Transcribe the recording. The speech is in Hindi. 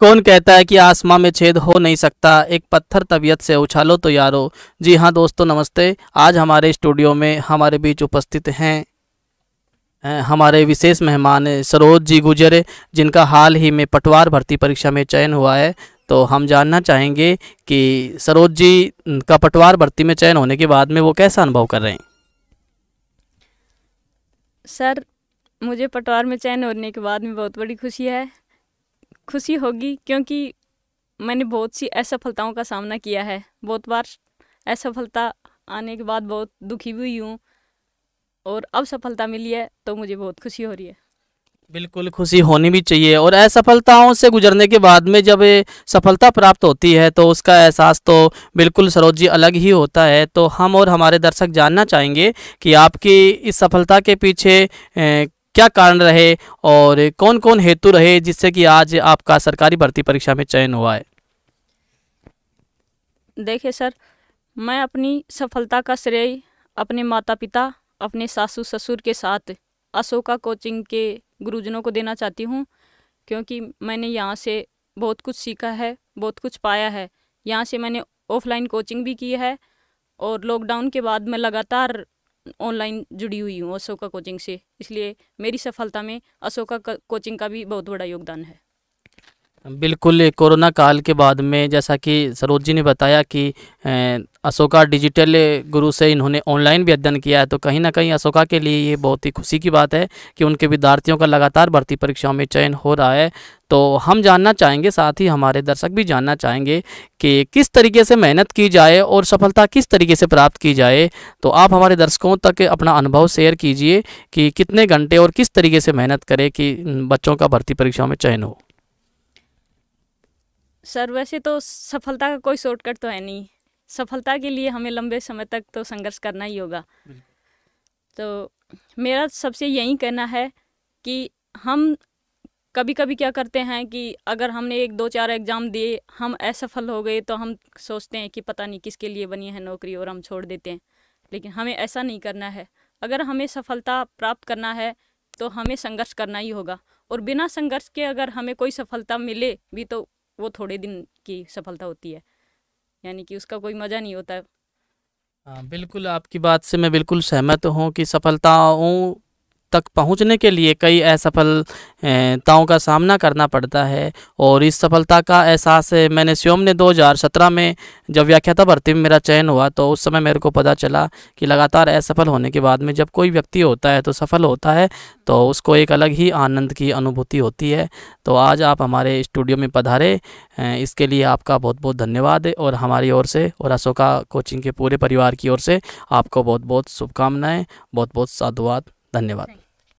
कौन कहता है कि आसमां में छेद हो नहीं सकता एक पत्थर तबीयत से उछालो तो यारो जी हाँ दोस्तों नमस्ते आज हमारे स्टूडियो में हमारे बीच उपस्थित हैं हमारे विशेष मेहमान सरोज जी गुजर जिनका हाल ही में पटवार भर्ती परीक्षा में चयन हुआ है तो हम जानना चाहेंगे कि सरोज जी का पटवार भर्ती में चयन होने के बाद में वो कैसा अनुभव कर रहे हैं सर मुझे पटवार में चयन होने के बाद में बहुत बड़ी खुशी है खुशी होगी क्योंकि मैंने बहुत सी असफलताओं का सामना किया है बहुत बार असफलता आने के बाद बहुत दुखी भी हुई हूँ और अब सफलता मिली है तो मुझे बहुत खुशी हो रही है बिल्कुल खुशी होनी भी चाहिए और असफलताओं से गुजरने के बाद में जब सफलता प्राप्त होती है तो उसका एहसास तो बिल्कुल सरोज जी अलग ही होता है तो हम और हमारे दर्शक जानना चाहेंगे कि आपकी इस सफलता के पीछे क्या कारण रहे और कौन कौन हेतु रहे जिससे कि आज आपका सरकारी भर्ती परीक्षा में चयन हुआ है देखिए सर मैं अपनी सफलता का श्रेय अपने माता पिता अपने सासू ससुर के साथ अशोका कोचिंग के गुरुजनों को देना चाहती हूँ क्योंकि मैंने यहाँ से बहुत कुछ सीखा है बहुत कुछ पाया है यहाँ से मैंने ऑफलाइन कोचिंग भी की है और लॉकडाउन के बाद मैं लगातार ऑनलाइन जुड़ी हुई हूँ अशोका कोचिंग से इसलिए मेरी सफलता में अशोका कोचिंग का भी बहुत बड़ा योगदान है बिल्कुल कोरोना काल के बाद में जैसा कि सरोज जी ने बताया कि अशोका डिजिटल गुरु से इन्होंने ऑनलाइन भी अध्ययन किया है तो कहीं ना कहीं अशोका के लिए ये बहुत ही खुशी की बात है कि उनके विद्यार्थियों का लगातार भर्ती परीक्षाओं में चयन हो रहा है तो हम जानना चाहेंगे साथ ही हमारे दर्शक भी जानना चाहेंगे कि किस तरीके से मेहनत की जाए और सफलता किस तरीके से प्राप्त की जाए तो आप हमारे दर्शकों तक अपना अनुभव शेयर कीजिए कि कितने घंटे और किस तरीके से मेहनत करें कि बच्चों का भर्ती परीक्षाओं में चयन हो सर वैसे तो सफलता का कोई शॉर्टकट तो है नहीं सफलता के लिए हमें लंबे समय तक तो संघर्ष करना ही होगा तो मेरा सबसे यही कहना है कि हम कभी कभी क्या करते हैं कि अगर हमने एक दो चार एग्ज़ाम दिए हम असफल हो गए तो हम सोचते हैं कि पता नहीं किसके लिए बनी है नौकरी और हम छोड़ देते हैं लेकिन हमें ऐसा नहीं करना है अगर हमें सफलता प्राप्त करना है तो हमें संघर्ष करना ही होगा और बिना संघर्ष के अगर हमें कोई सफलता मिले भी तो वो थोड़े दिन की सफलता होती है यानी कि उसका कोई मज़ा नहीं होता हाँ बिल्कुल आपकी बात से मैं बिल्कुल सहमत हूँ कि सफलताओं तक पहुंचने के लिए कई असफलताओं का सामना करना पड़ता है और इस सफलता का एहसास मैंने स्वयं ने 2017 में जब व्याख्याता भर्ती में मेरा चयन हुआ तो उस समय मेरे को पता चला कि लगातार असफल होने के बाद में जब कोई व्यक्ति होता है तो सफल होता है तो उसको एक अलग ही आनंद की अनुभूति होती है तो आज आप हमारे स्टूडियो में पधारे इसके लिए आपका बहुत बहुत धन्यवाद और हमारी ओर से और अशोका कोचिंग के पूरे परिवार की ओर से आपको बहुत बहुत शुभकामनाएँ बहुत बहुत साधुवाद धन्यवाद